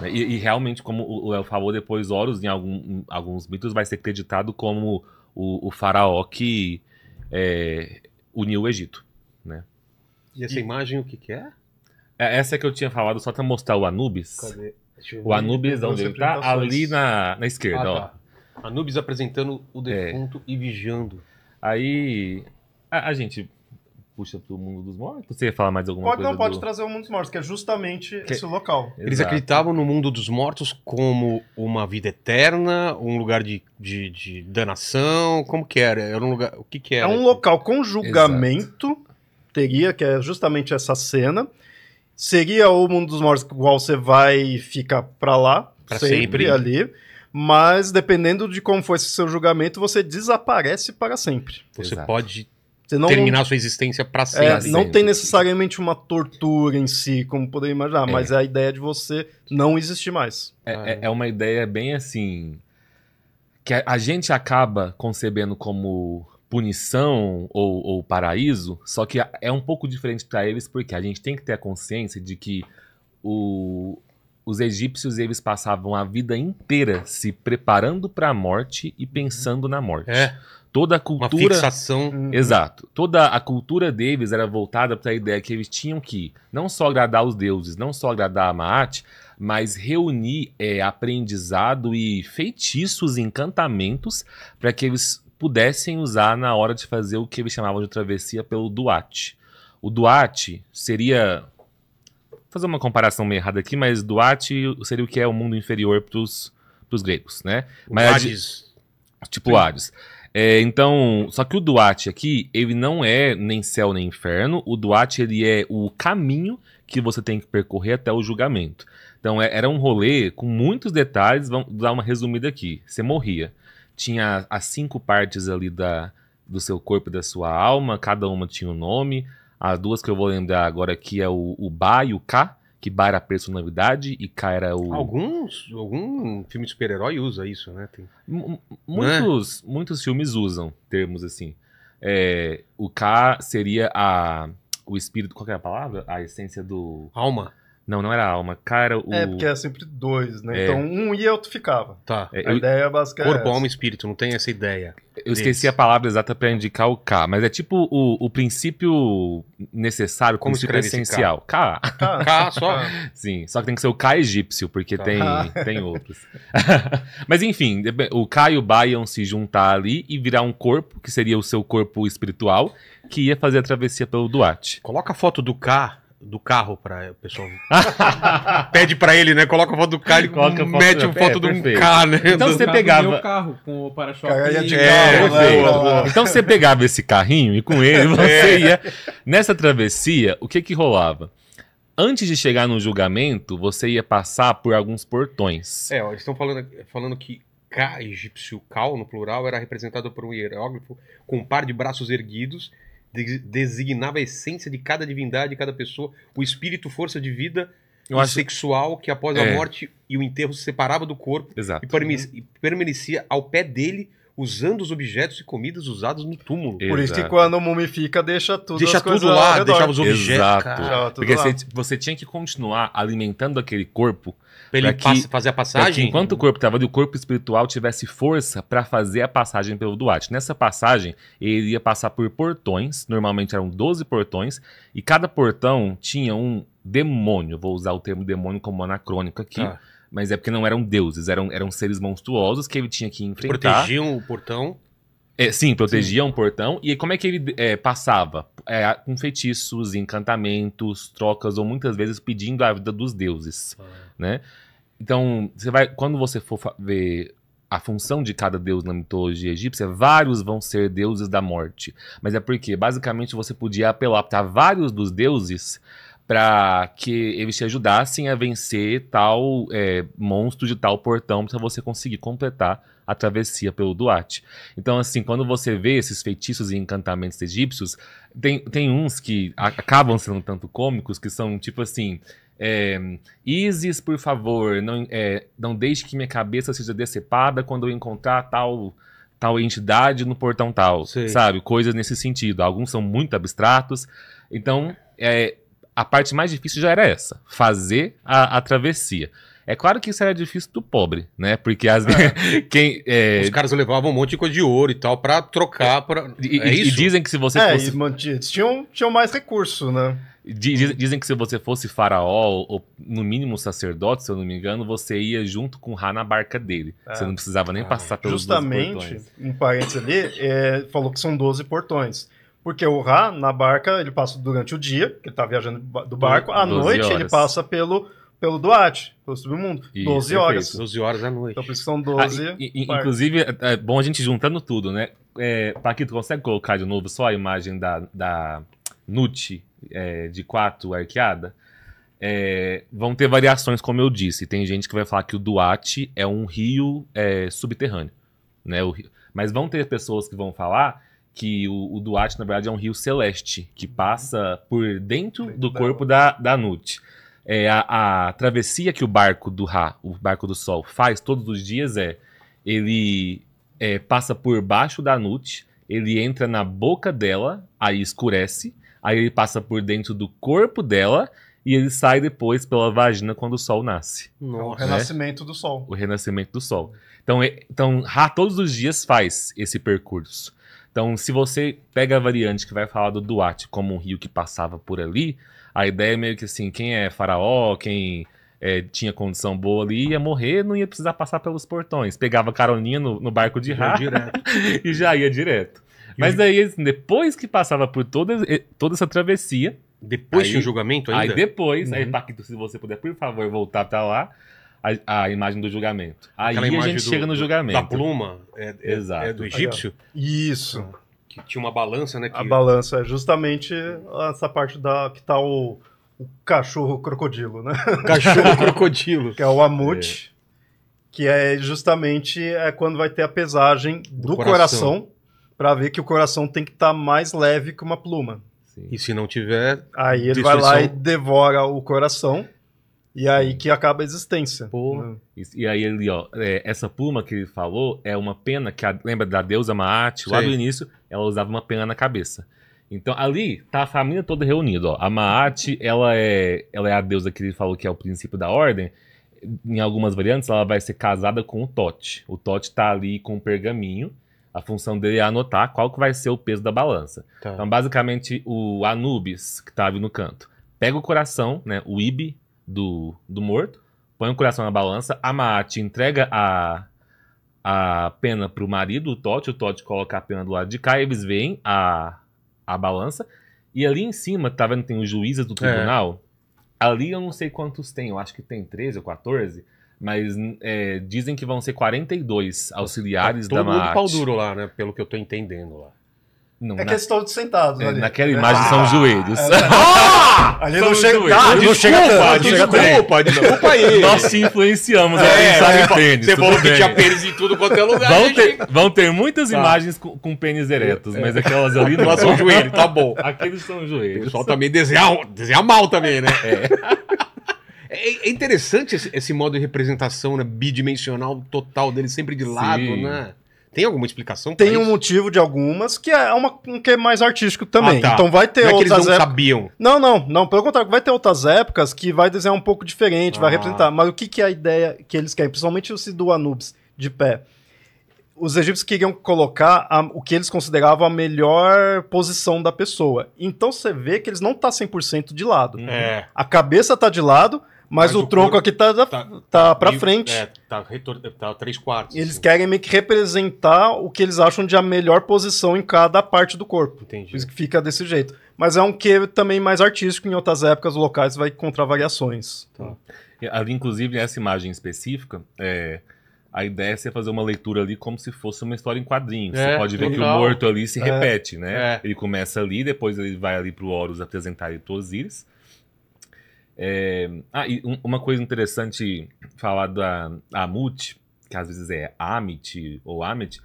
Né? E, e, realmente, como o Léo falou, depois Horus, em, algum, em alguns mitos, vai ser creditado como o, o faraó que é, uniu o Egito. Né? E essa e... imagem, o que, que é? é? Essa que eu tinha falado, só para mostrar o Anubis. Cadê? O Anubis, onde ele tá? Ali na, na esquerda, ah, tá. Anubis apresentando o é. defunto é. e vigiando. Aí, a, a gente puxa pro mundo dos mortos? Você ia falar mais alguma pode, coisa? Não, pode do... trazer o mundo dos mortos, que é justamente que... esse local. Exato. Eles acreditavam no mundo dos mortos como uma vida eterna, um lugar de, de, de danação, como que era? Era um lugar, o que que era? É um local com julgamento, Exato. teria, que é justamente essa cena. Seria o mundo dos mortos, igual você vai ficar pra lá, pra sempre, sempre ali mas dependendo de como foi o seu julgamento, você desaparece para sempre. Você Exato. pode não, terminar sua existência para é, sempre. É, não tem necessariamente uma tortura em si, como poderia imaginar, é. mas é a ideia de você não existir mais. É, ah, é, é, é uma ideia bem assim. Que a, a, gente acaba concebendo como punição ou, ou paraíso, só que é um pouco diferente para eles, porque a gente tem que ter a consciência de que o, os egípcios eles passavam a vida inteira se preparando para a morte e uhum. pensando na morte. É. Toda a cultura. Uma fixação. Uhum. Exato. Toda a cultura deles era voltada para a ideia que eles tinham que não só agradar os deuses, não só agradar a Maat, mas reunir é, aprendizado e feitiços, encantamentos, para que eles pudessem usar na hora de fazer o que eles chamavam de travessia pelo Duat. O Duat seria fazer uma comparação meio errada aqui, mas Duarte seria o que é o mundo inferior para os gregos, né? O mas, Hades. Tipo Sim. Hades. É, então, só que o Duarte aqui, ele não é nem céu nem inferno. O Duarte, ele é o caminho que você tem que percorrer até o julgamento. Então, é, era um rolê com muitos detalhes. Vamos dar uma resumida aqui. Você morria. Tinha as cinco partes ali da, do seu corpo e da sua alma, cada uma tinha um nome. As duas que eu vou lembrar agora aqui é o, o Ba e o K, que Ba era a personalidade e K era o. Alguns. Algum filme de super-herói usa isso, né? Tem... Né? Muitos, é? muitos filmes usam termos assim. É, o K seria a. O espírito. Qual é a palavra? A essência do. Alma. Não, não era a alma. Cara, o. É, porque era sempre dois, né? É. Então um ia e outro ficava. Tá. É, a eu... ideia básica é Corpo, é alma e espírito, não tem essa ideia. Eu esqueci a palavra exata para indicar o K, mas é tipo o, o princípio necessário, como princípio essencial. K. K. K. só? Sim, só que tem que ser o K egípcio, porque tem, tem outros. mas enfim, o K e o Bayon se juntar ali e virar um corpo, que seria o seu corpo espiritual, que ia fazer a travessia pelo Duarte. Coloca a foto do K do carro para o pessoal. Pede para ele, né? Coloca a foto do carro e Coloca mete a foto, é, do um carro, né? Então do você pegava meu carro com o para-choque. É, então você pegava esse carrinho e com ele você é. ia nessa travessia, o que que rolava? Antes de chegar no julgamento, você ia passar por alguns portões. É, ó, eles estão falando, falando que K egípcio cal no plural era representado por um hieróglifo com um par de braços erguidos designava a essência de cada divindade, de cada pessoa, o espírito, força de vida eu acho... sexual que após é. a morte e o enterro se separava do corpo Exato. E, permanecia ao pé dele usando os objetos e comidas usados no túmulo. Exato. Por isso que quando mumifica, deixa tudo Deixa tudo lá, deixava os objetos. Exato. Porque você, você, tinha que continuar alimentando aquele corpo. Pra ele que, passe, fazer a passagem? enquanto o corpo estava ali, o corpo espiritual tivesse força para fazer a passagem pelo Duarte. Nessa passagem, ele ia passar por portões, normalmente eram 12 portões, e cada portão tinha um demônio, vou usar o termo demônio como anacrônico aqui. Ah mas é porque não eram deuses, eram, eram seres monstruosos que ele tinha que enfrentar. Protegiam o portão? É, sim, protegiam sim. o portão. E como é que ele é, passava? É, com feitiços, encantamentos, trocas, ou muitas vezes pedindo a vida dos deuses, ah. né? Então, você vai, quando você for ver a função de cada deus na mitologia egípcia, vários vão ser deuses da morte. Mas é porque, basicamente, você podia apelar para vários dos deuses para que eles te ajudassem a vencer tal é, monstro de tal portão para você conseguir completar a travessia pelo Duarte. Então, assim, quando você vê esses feitiços e encantamentos egípcios, tem, tem uns que acabam sendo tanto cômicos que são tipo assim. É, Isis, por favor, não, é, não deixe que minha cabeça seja decepada quando eu encontrar tal tal entidade no portão tal, Sim. sabe? Coisas nesse sentido. Alguns são muito abstratos. Então, é, a parte mais difícil já era essa: fazer a, a travessia. É claro que isso era difícil do pobre, né? Porque as, é. quem, é... os caras levavam um monte de coisa de ouro e tal para trocar. É. para E, é e, dizem que se você é, fosse. E, tinham, tinham mais recurso, né? Diz, dizem que se você fosse faraó, ou no mínimo sacerdote, se eu não me engano, você ia junto com Ra na barca dele. É. Você não precisava nem ah. passar pelos Justamente, um parênteses ali, é, falou que são 12 portões. Porque o Ra, na barca, ele passa durante o dia, que ele tá viajando do barco, à noite horas. ele passa pelo, pelo Duarte, pelo submundo. 12 horas. 12 horas à noite. Então por isso são 12. Ah, e, inclusive, é, é bom a gente juntando tudo, né? É, Paquito, consegue colocar de novo só a imagem da, da Nut é, de quatro arqueada? É, vão ter variações, como eu disse. Tem gente que vai falar que o Duarte é um rio é, subterrâneo. Né? Rio... Mas vão ter pessoas que vão falar que o, o, Duarte, na verdade, é um rio celeste, que uhum. passa por dentro do corpo da, da Nut. É, a, a, travessia que o barco do Ra, o barco do Sol, faz todos os dias é ele é, passa por baixo da Nut, ele entra na boca dela, aí escurece, aí ele passa por dentro do corpo dela e ele sai depois pela vagina quando o sol nasce. Nossa. É o né? renascimento do sol. O renascimento do sol. Então, então Ra todos os dias faz esse percurso. Então, se você pega a variante que vai falar do Duarte como um rio que passava por ali, a ideia é meio que assim, quem é faraó, quem é, tinha condição boa ali, ia morrer, não ia precisar passar pelos portões. Pegava caroninha no, no barco de rá e já ia direto. Mas daí, assim, depois que passava por toda, eh, toda essa travessia... Depois tinha o julgamento ainda? Aí depois, uhum. aí Paquito, se você puder, por favor, voltar pra lá a, a imagem do julgamento. Aí Aquela a gente do, chega no julgamento. Da pluma é, é, é Exato. é do egípcio? Isso. Que tinha uma balança, né? Que... A balança é justamente essa parte da que tá o, o cachorro crocodilo, né? Cachorro crocodilo. que é o amute, é. que é justamente é quando vai ter a pesagem do, do coração, coração para ver que o coração tem que estar tá mais leve que uma pluma. Sim. E se não tiver. Aí ele destruição... vai lá e devora o coração. E aí que acaba a existência. Né? E aí ali, ó, é, essa pluma que ele falou é uma pena que, a, lembra da deusa Maate, lá do início, ela usava uma pena na cabeça. Então ali tá a família toda reunida, ó. A Maate, ela é, ela é a deusa que ele falou que é o princípio da ordem. Em algumas variantes, ela vai ser casada com o Tote. O Tote tá ali com um pergaminho. A função dele é anotar qual que vai ser o peso da balança. Tá. Então, basicamente, o Anubis, que tá ali no canto, pega o coração, né? O Ibi, do, do morto, põe o coração na balança, a Maate entrega a, a pena pro marido, o Tote, o Tote coloca a pena do lado de cá, e eles veem a, a balança, e ali em cima, tá vendo, tem os juízes do é. tribunal, é. ali eu não sei quantos tem, eu acho que tem 13 ou 14, mas é, dizem que vão ser 42 tá auxiliares tá todo da Maate. Todo mundo pau duro lá, né, pelo que eu tô entendendo lá. Não, é na... questão de sentados. É, ali. Naquela imagem ah, são os joelhos. É, Ah, ali ah, não chega. Joelhos. não chega né? tanto. Desculpa, desculpa aí. Nós se influenciamos é, a pensar é, em é. pênis. Você falou que tinha pênis em tudo quanto é lugar. Vão, né, ter, vão ter muitas tá. imagens com, com, pênis é, eretos, é. mas aquelas ali não. são joelhos, tá bom. Aqueles são joelhos. O pessoal também desenha, desenha mal também, né? É. interessante esse, esse, modo de representação né, bidimensional total dele, sempre de lado, Sim. né? Tem alguma explicação? Tem um motivo de algumas, que é uma, um que é mais artístico também. Ah, tá. Então vai ter não outras. É que eles não sabiam. Não, não, não. Pelo contrário, vai ter outras épocas que vai desenhar um pouco diferente, ah. vai representar. Mas o que, que é a ideia que eles querem? Principalmente o do Anubis de pé. Os egípcios queriam colocar a, o que eles consideravam a melhor posição da pessoa. Então você vê que eles não tá 100% de lado. É. A cabeça está de lado, mas, Mas o, o tronco aqui tá, tá, tá pra meio, frente. É, tá, retor, tá três quartos. Eles assim. querem meio que representar o que eles acham de a melhor posição em cada parte do corpo. Entendi. Por isso que fica desse jeito. Mas é um que também mais artístico, em outras épocas locais vai encontrar variações. Tá. Ali, inclusive, nessa imagem específica, é, a ideia é você fazer uma leitura ali como se fosse uma história em quadrinhos. É, você pode ver legal. que o morto ali se é, repete, né? É. Ele começa ali, depois ele vai ali pro Horus apresentar Osiris. É... Ah, e um, uma coisa interessante falar da Amut, que às vezes é Amit ou Amit,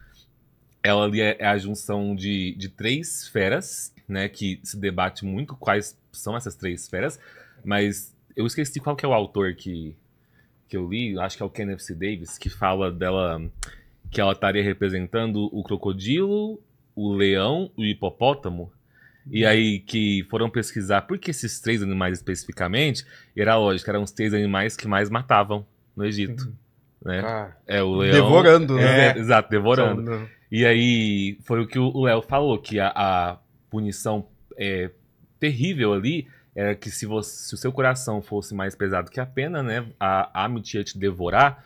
ela ali é, é, a junção de, de três feras, né? Que se debate muito quais são essas três feras, mas eu esqueci qual que é o autor que, que eu li, acho que é o Kenneth C. Davis, que fala dela que ela estaria representando o crocodilo, o leão e o hipopótamo e aí que foram pesquisar por que esses três animais especificamente, era lógico, eram os três animais que mais matavam no Egito. Uhum. Né? Ah, é o leão. Devorando, né? É, exato, devorando. Né? e aí foi o que o Léo falou, que a, a punição é, terrível ali era que se, você, se, o seu coração fosse mais pesado que a pena, né? A Amit te devorar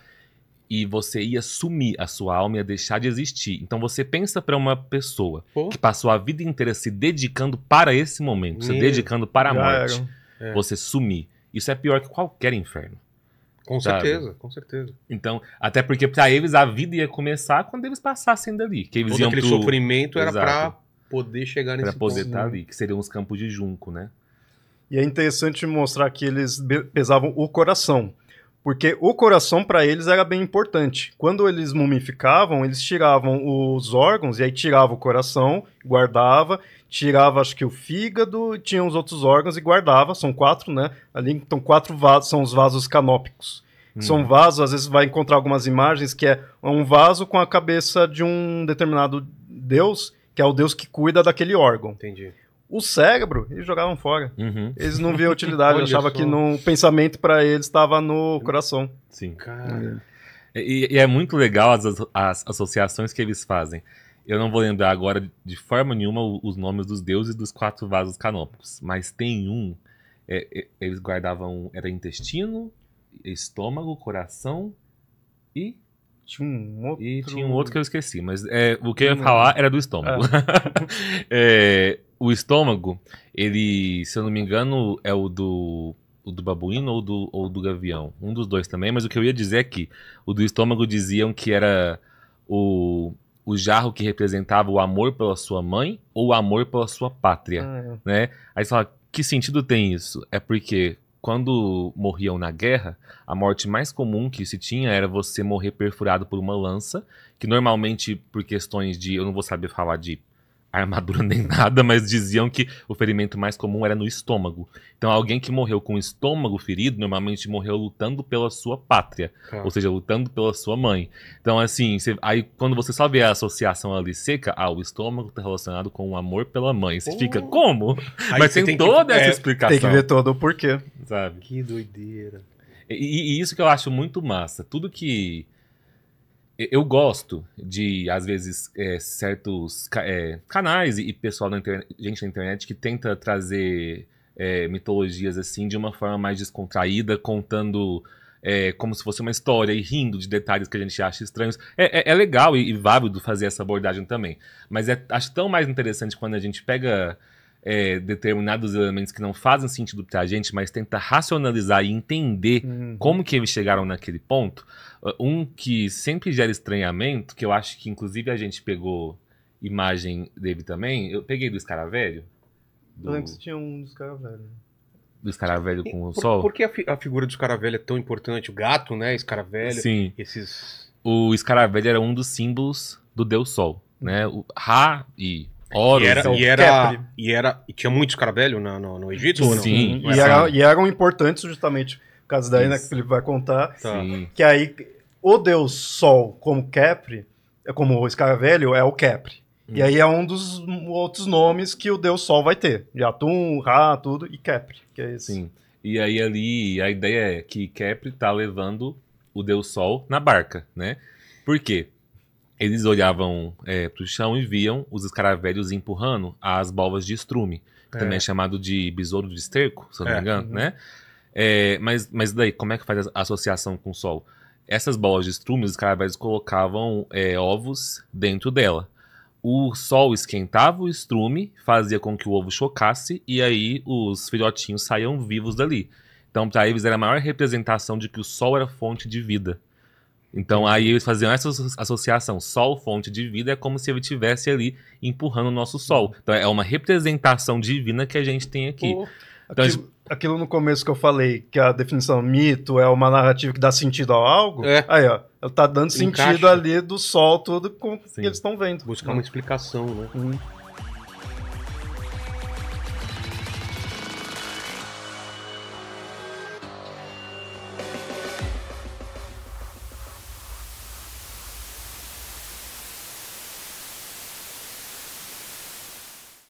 e você ia sumir, a sua alma ia deixar de existir. Então você pensa para uma pessoa Pô. que passou a vida inteira se dedicando para esse momento, se dedicando para a morte, é. você sumir. Isso é pior que qualquer inferno. Com sabe? certeza, com certeza. Então, até porque para eles a vida ia começar quando eles passassem dali. Que eles Todo aquele pro... sofrimento era para poder chegar nesse ponto. Para poder estar tá ali, que seriam os campos de junco, né? E é interessante mostrar que eles pesavam o coração porque o coração para eles era bem importante. Quando eles mumificavam, eles tiravam os órgãos e aí tirava o coração, guardava, tirava acho que o fígado, tinha os outros órgãos e guardava. São quatro, né? Ali então quatro vasos, são os vasos canópicos. Hum. São vasos, às vezes vai encontrar algumas imagens que é um vaso com a cabeça de um determinado deus, que é o deus que cuida daquele órgão. Entendi o cérebro e jogavam fora. Uhum. Eles não viam utilidade, achavam que no pensamento para eles estava no coração. Sim, cara. É. E, e, é muito legal as, as, associações que eles fazem. Eu não vou lembrar agora de forma nenhuma os nomes dos deuses dos quatro vasos canônicos, mas tem um. É, é, eles guardavam. Era intestino, estômago, coração e tinha um outro. E tinha um outro que eu esqueci, mas é, o que eu ia falar era do estômago. É. é, o estômago, ele, se eu não me engano, é o do o do babuíno ou do, ou do gavião. Um dos dois também, mas o que eu ia dizer é que o do estômago diziam que era o, o jarro que representava o amor pela sua mãe ou o amor pela sua pátria, ah, é. né? Aí você fala, que sentido tem isso? É porque quando morriam na guerra, a morte mais comum que se tinha era você morrer perfurado por uma lança, que normalmente por questões de, eu não vou saber falar de armadura nem nada, mas diziam que o ferimento mais comum era no estômago. Então, alguém que morreu com o estômago ferido normalmente morreu lutando pela sua pátria, ah. ou seja, lutando pela sua mãe. Então, assim, aí quando você só vê a associação ali seca, ah, o estômago está relacionado com o amor pela mãe. Você oh. fica, como? Aí mas tem, tem toda que, essa é, explicação. Tem que ver todo o porquê. Sabe? Que doideira. E, e isso que eu acho muito massa. Tudo que eu gosto de, às vezes, é, certos é, canais e pessoal na internet, gente na internet que tenta trazer é, mitologias assim de uma forma mais descontraída, contando é, como se fosse uma história e rindo de detalhes que a gente acha estranhos. É, é, é legal e, e válido fazer essa abordagem também. Mas acho tão mais interessante quando a gente pega é, determinados elementos que não fazem sentido para a gente, mas tenta racionalizar e entender uhum. como que eles chegaram naquele ponto. Ah, um que sempre gera estranhamento, que eu acho que inclusive a gente pegou imagem dele também. Eu peguei do escaravelho. Do... Eu lembro que tinha um do Scaravelho. Do escaravelho com o sol. Por que a, fi a, figura do escaravelho é tão importante? O gato, né? Escaravelho. Sim. Esses... O escaravelho era um dos símbolos do deus sol, uhum. né? O Ra e Horus, e era, então, e era, é e era e tinha muitos caras no, no, Egito? Sim. Não? E, era, e, eram importantes justamente, por causa daí, né, que o Felipe vai contar, tá. que aí o deus Sol como Capri, como escaravelho, é o Capri. Hum. E aí é um dos outros nomes que o deus Sol vai ter. De Atum, Ra, tudo, e Capri, que é esse. Sim. E aí ali, a ideia é que Capri tá levando o deus Sol na barca, né? Por quê? Eles olhavam é, para o chão e viam os escaravelhos empurrando as bolas de estrume, que é. também é chamado de besouro de esterco, se eu não me é. engano, uhum. né? É, mas, mas daí, como é que faz a associação com o sol? Essas bolas de estrume, os escaravelhos colocavam é, ovos dentro dela o sol esquentava o estrume, fazia com que o ovo chocasse e aí os filhotinhos saíam vivos dali. Então, para eles era a maior representação de que o sol era fonte de vida. Então aí eles faziam essa associação. Sol, fonte de vida, é como se ele estivesse ali empurrando o nosso sol. Então é uma representação divina que a gente tem aqui. Oh, então, aquilo, gente... aquilo, no começo que eu falei, que a definição mito é uma narrativa que dá sentido a algo. É. Aí, ó, ela tá dando sentido Encaixa. ali do sol todo com que eles estão vendo. Buscar uma explicação, né? Uhum.